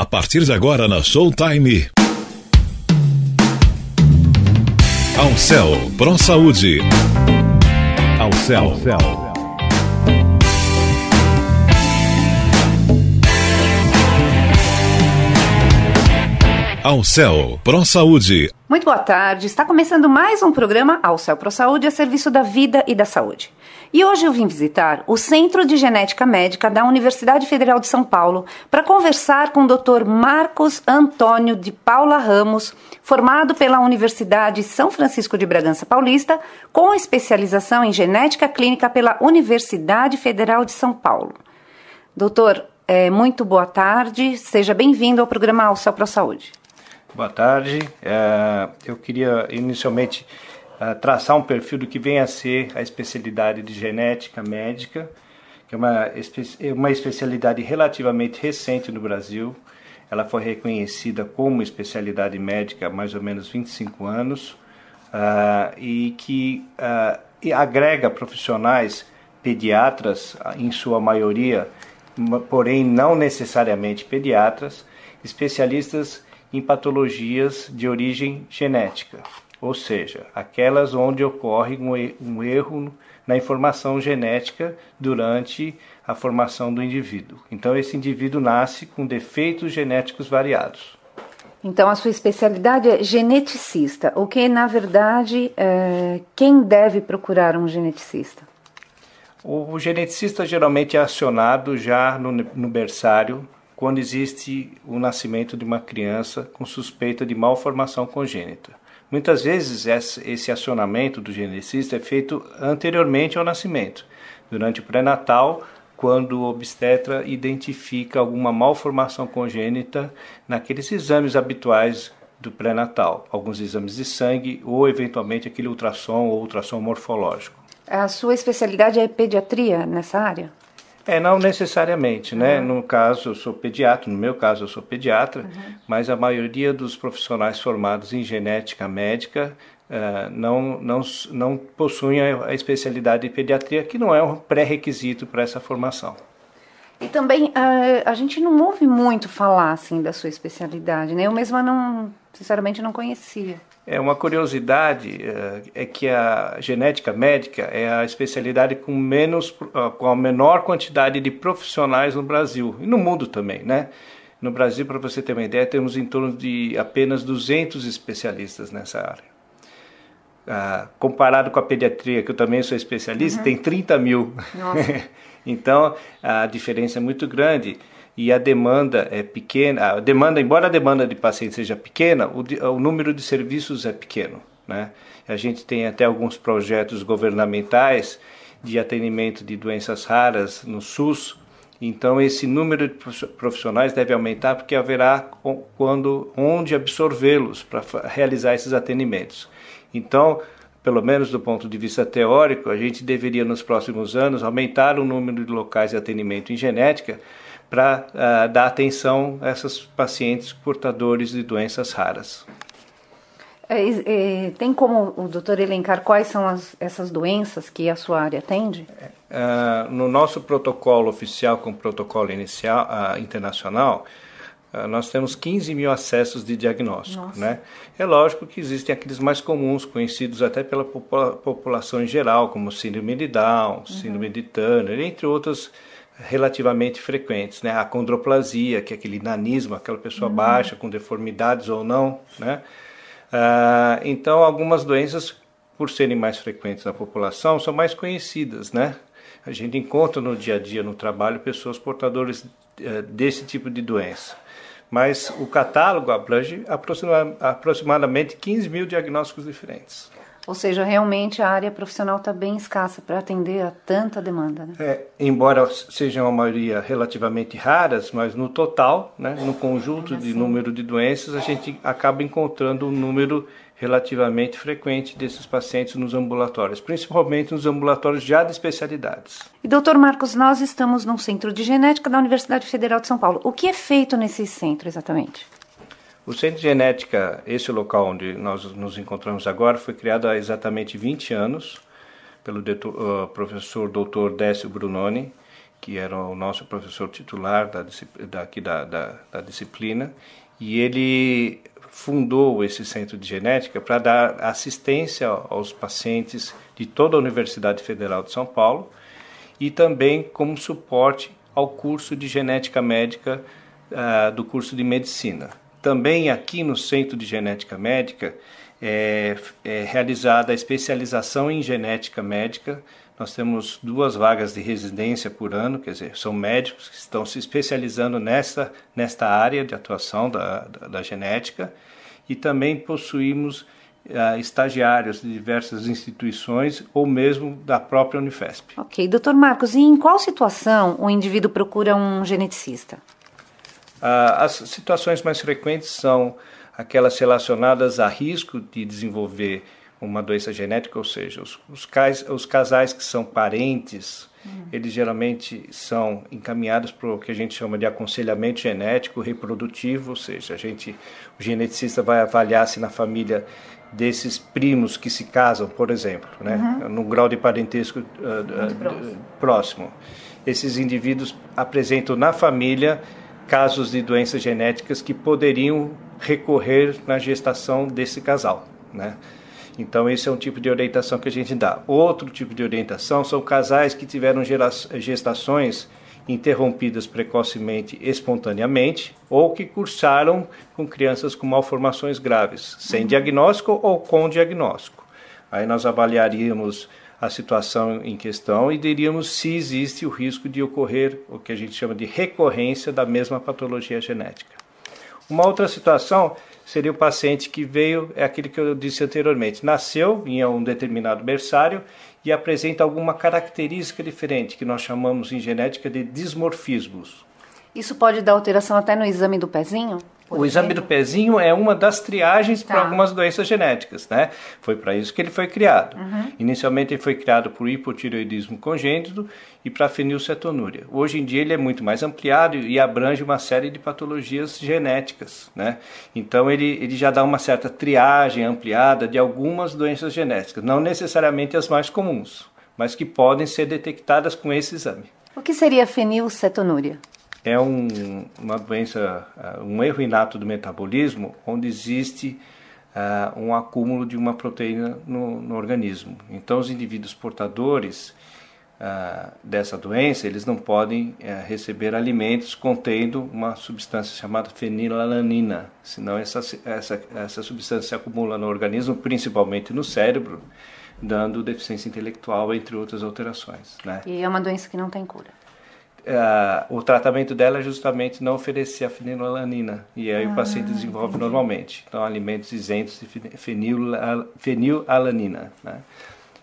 a partir de agora na Showtime. Ao céu, Pro Saúde. Ao céu. Ao céu. Ao céu, Pro Saúde. Muito boa tarde. Está começando mais um programa Ao céu, Pro Saúde a serviço da vida e da saúde. E hoje eu vim visitar o Centro de Genética Médica da Universidade Federal de São Paulo para conversar com o Dr. Marcos Antônio de Paula Ramos, formado pela Universidade São Francisco de Bragança Paulista, com especialização em genética clínica pela Universidade Federal de São Paulo. Doutor, é, muito boa tarde, seja bem-vindo ao programa Ao Céu Pro Saúde. Boa tarde. É, eu queria inicialmente é, traçar um perfil do que vem a ser a especialidade de genética médica, que é uma, é uma especialidade relativamente recente no Brasil. Ela foi reconhecida como especialidade médica há mais ou menos 25 anos e que agrega profissionais pediatras, em sua maioria, porém não necessariamente pediatras, especialistas em patologias de origem genética, ou seja, aquelas onde ocorre um erro na informação genética durante a formação do indivíduo. Então, esse indivíduo nasce com defeitos genéticos variados. Então, a sua especialidade é geneticista, o que, na verdade, é... quem deve procurar um geneticista? O geneticista geralmente é acionado já no, no berçário quando existe o nascimento de uma criança com suspeita de malformação congênita. Muitas vezes esse acionamento do geneticista é feito anteriormente ao nascimento, durante o pré-natal, quando o obstetra identifica alguma malformação congênita naqueles exames habituais do pré-natal, alguns exames de sangue ou eventualmente aquele ultrassom ou ultrassom morfológico. A sua especialidade é pediatria nessa área? É, não necessariamente, né? Uhum. No caso, eu sou pediatra, no meu caso, eu sou pediatra, uhum. mas a maioria dos profissionais formados em genética médica uh, não, não, não possuem a especialidade de pediatria, que não é um pré-requisito para essa formação. E também uh, a gente não ouve muito falar assim da sua especialidade, né? Eu mesma não, sinceramente, não conhecia. É uma curiosidade é, é que a genética médica é a especialidade com menos ah, com a menor quantidade de profissionais no Brasil e no mundo também, né? No Brasil, para você ter uma ideia, temos em torno de apenas 200 especialistas nessa área. Ah, comparado com a pediatria, que eu também sou especialista, uhum. tem 30 mil. então, a diferença é muito grande e a demanda é pequena, a demanda, embora a demanda de pacientes seja pequena, o, o número de serviços é pequeno. Né? A gente tem até alguns projetos governamentais de atendimento de doenças raras no SUS, então esse número de profissionais deve aumentar porque haverá quando onde absorvê-los para realizar esses atendimentos. Então, pelo menos do ponto de vista teórico, a gente deveria nos próximos anos aumentar o número de locais de atendimento em genética para uh, ah, dar atenção a esses pacientes portadores de doenças raras. É, é, tem como o doutor elencar quais são as, essas doenças que a sua área atende? Uh, no nosso protocolo oficial com protocolo inicial uh, internacional, uh, nós temos 15 mil acessos de diagnóstico. Né? É lógico que existem aqueles mais comuns, conhecidos até pela popula população em geral, como síndrome de Down, uhum. síndrome uhum. de Turner, entre outras relativamente frequentes, né? A condroplasia, que é aquele nanismo, aquela pessoa uhum. baixa com deformidades ou não, né? Ah, então, algumas doenças, por serem mais frequentes na população, são mais conhecidas, né? A gente encontra no dia a dia, no trabalho, pessoas portadoras eh, desse tipo de doença. Mas o catálogo abrange aproximadamente 15 mil diagnósticos diferentes. Ou seja, realmente a área profissional está bem escassa para atender a tanta demanda. Né? É, embora sejam a maioria relativamente raras, mas no total, né, no conjunto assim. de número de doenças, a gente acaba encontrando um número relativamente frequente desses pacientes nos ambulatórios, principalmente nos ambulatórios já de especialidades. E doutor Marcos, nós estamos num centro de genética da Universidade Federal de São Paulo. O que é feito nesse centro exatamente? O Centro de Genética, esse local onde nós nos encontramos agora, foi criado há exatamente 20 anos pelo uh, professor Dr. Décio Brunoni, que era o nosso professor titular da, daqui da, da, da disciplina, e ele fundou esse centro de genética para dar assistência aos pacientes de toda a Universidade Federal de São Paulo e também como suporte ao curso de genética médica uh, do curso de medicina. Também aqui no Centro de Genética Médica é, é realizada a especialização em genética médica. Nós temos duas vagas de residência por ano, quer dizer, são médicos que estão se especializando nessa, nesta área de atuação da, da, da genética. E também possuímos ah, estagiários de diversas instituições ou mesmo da própria Unifesp. Ok, doutor Marcos, e em qual situação o indivíduo procura um geneticista? Ah, as situações mais frequentes são aquelas relacionadas a risco de desenvolver uma doença genética, ou seja, os, os, cais, os casais que são parentes, uhum. eles geralmente são encaminhados para o que a gente chama de aconselhamento genético reprodutivo, ou seja, a gente, o geneticista vai avaliar se na família desses primos que se casam, por exemplo, né, uhum. num grau de parentesco uh, uh, próximo. próximo, esses indivíduos apresentam na família casos de doenças genéticas que poderiam recorrer na gestação desse casal, né? Então, esse é um tipo de orientação que a gente dá. Outro tipo de orientação são casais que tiveram gestações interrompidas precocemente, espontaneamente, ou que cursaram com crianças com malformações graves, sem diagnóstico ou com diagnóstico. Aí nós avaliaríamos a situação em questão e diríamos se existe o risco de ocorrer o que a gente chama de recorrência da mesma patologia genética. Uma outra situação seria o paciente que veio, é aquele que eu disse anteriormente, nasceu em um determinado berçário e apresenta alguma característica diferente, que nós chamamos em genética de dismorfismos. Isso pode dar alteração até no exame do pezinho? o exame do pezinho é uma das triagens tá. para algumas doenças genéticas, né? Foi para isso que ele foi criado. Uhum. Inicialmente ele foi criado por hipotireoidismo congênito e para fenilcetonúria. Hoje em dia ele é muito mais ampliado e abrange uma série de patologias genéticas, né? Então ele, ele já dá uma certa triagem ampliada de algumas doenças genéticas, não necessariamente as mais comuns, mas que podem ser detectadas com esse exame. O que seria fenilcetonúria? é um, uma doença, ah, um erro inato do metabolismo, onde existe uh, um acúmulo de uma proteína no, no organismo. Então, os indivíduos portadores uh, dessa doença, eles não podem uh, receber alimentos contendo uma substância chamada fenilalanina, senão essa, essa, essa substância se acumula no organismo, principalmente no cérebro, dando deficiência intelectual, entre outras alterações. Né? E é uma doença que não tem cura. Uh, o tratamento dela é justamente não oferecer a fenilalanina e aí ah. o paciente desenvolve normalmente. Então, alimentos isentos de fenilalanina. Né?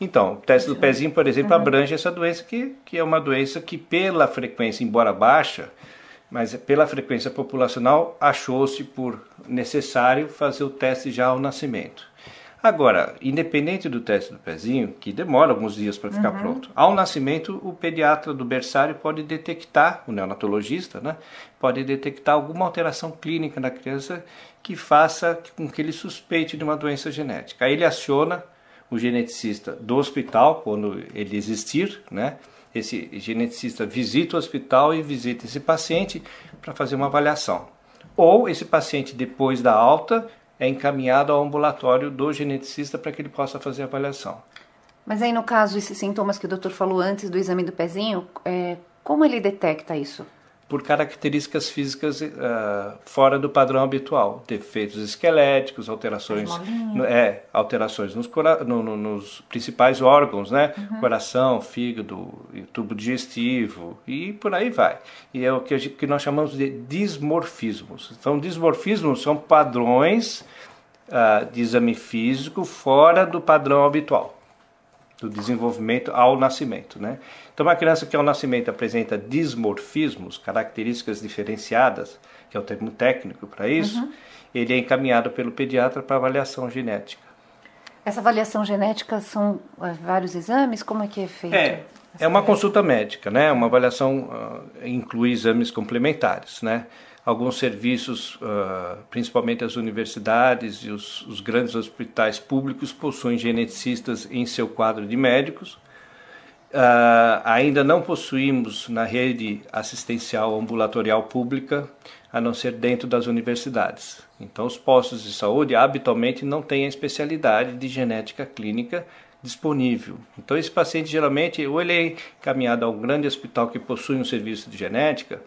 Então, o teste do pezinho, por exemplo, abrange essa doença que, que é uma doença que, pela frequência, embora baixa, mas pela frequência populacional, achou-se por necessário fazer o teste já ao nascimento. Agora, independente do teste do pezinho, que demora alguns dias para ficar uhum. pronto, ao nascimento, o pediatra do berçário pode detectar, o neonatologista, né, pode detectar alguma alteração clínica na criança que faça com que ele suspeite de uma doença genética. Aí ele aciona o geneticista do hospital, quando ele existir, né? Esse geneticista visita o hospital e visita esse paciente para fazer uma avaliação. Ou esse paciente, depois da alta, é encaminhado ao ambulatório do geneticista para que ele possa fazer a avaliação. Mas aí, no caso, esses sintomas que o doutor falou antes do exame do pezinho, é, como ele detecta isso? por características físicas uh, fora do padrão habitual, defeitos esqueléticos, alterações, no, é, alterações nos, no, no, nos principais órgãos, né? Uhum. Coração, fígado, tubo digestivo e por aí vai. E é o que, que nós chamamos de dismorfismos. Então, dismorfismos são padrões uh, de exame físico fora do padrão habitual do desenvolvimento ao nascimento. Né? Então, uma criança que ao nascimento apresenta dismorfismos, características diferenciadas, que é o termo técnico para isso, uhum. ele é encaminhado pelo pediatra para avaliação genética. Essa avaliação genética são é, vários exames? Como é que é feito? É, é uma consulta médica, né? Uma avaliação uh, inclui exames complementares, né? alguns serviços, ah, principalmente as universidades e os, os, grandes hospitais públicos, possuem geneticistas em seu quadro de médicos. Ah, ainda não possuímos na rede assistencial ambulatorial pública, a não ser dentro das universidades. Então, os postos de saúde habitualmente não têm a especialidade de genética clínica disponível. Então, esse paciente geralmente ou ele é encaminhado a um grande hospital que possui um serviço de genética,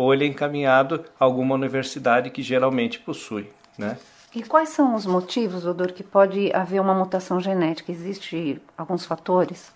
ou ele é encaminhado a alguma universidade que geralmente possui, né? E quais são os motivos, Odor, que pode haver uma mutação genética? Existem alguns fatores?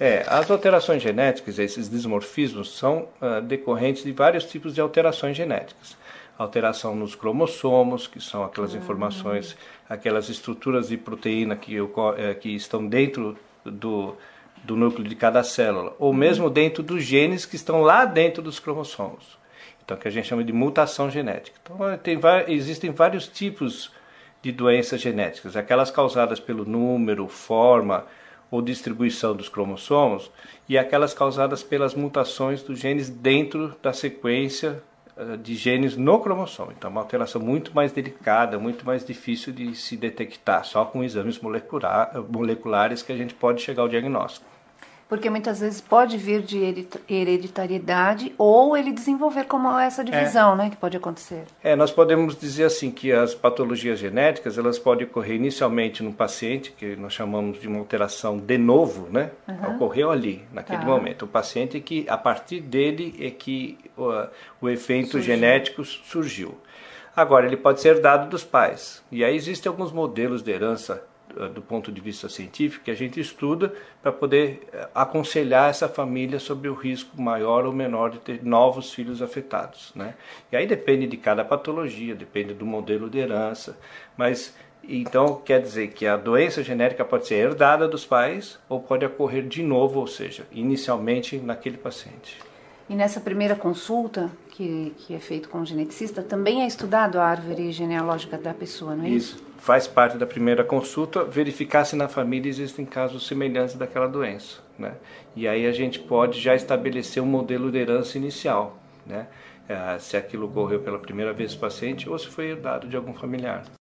É, as alterações genéticas, esses desmorfismos, são uh, decorrentes de vários tipos de alterações genéticas. Alteração nos cromossomos, que são aquelas uhum. informações, aquelas estruturas de proteína que, é, que estão dentro do, do núcleo de cada célula, ou mesmo dentro dos genes que estão lá dentro dos cromossomos. Então, que a gente chama de mutação genética. Então, tem, existem vários tipos de doenças genéticas, aquelas causadas pelo número, forma ou distribuição dos cromossomos e aquelas causadas pelas mutações dos genes dentro da sequência eh, de genes no cromossomo. Então, é uma alteração muito mais delicada, muito mais difícil de se detectar, só com exames eh, moleculares que a gente pode chegar ao diagnóstico porque muitas vezes pode vir de hereditariedade ou ele desenvolver como essa é. divisão, é. né, que pode acontecer. É, nós podemos dizer assim que as patologias genéticas elas podem ocorrer inicialmente no paciente, que nós chamamos de uma alteração de novo, né, uhum. ocorreu ali naquele tá. momento. O paciente que a partir dele é que o, o efeito surgiu. genético surgiu. Agora ele pode ser dado dos pais e aí existem alguns modelos de herança eh, do ponto de vista científico que a gente estuda para poder eh, aconselhar essa família sobre o risco maior ou menor de ter novos filhos afetados. Né? E aí depende de cada patologia, depende do modelo de herança, mas então quer dizer que a doença genérica pode ser herdada dos pais ou pode ocorrer de novo, ou seja, inicialmente naquele paciente. E nessa primeira consulta, que, que é feito com o geneticista, também é estudado a árvore genealógica da pessoa, não é isso? Isso. Faz parte da primeira consulta verificar se na família existem casos semelhantes daquela doença. Né? E aí a gente pode já estabelecer um modelo de herança inicial, né? Eh, se aquilo ocorreu pela primeira vez o paciente ou se foi herdado de algum familiar.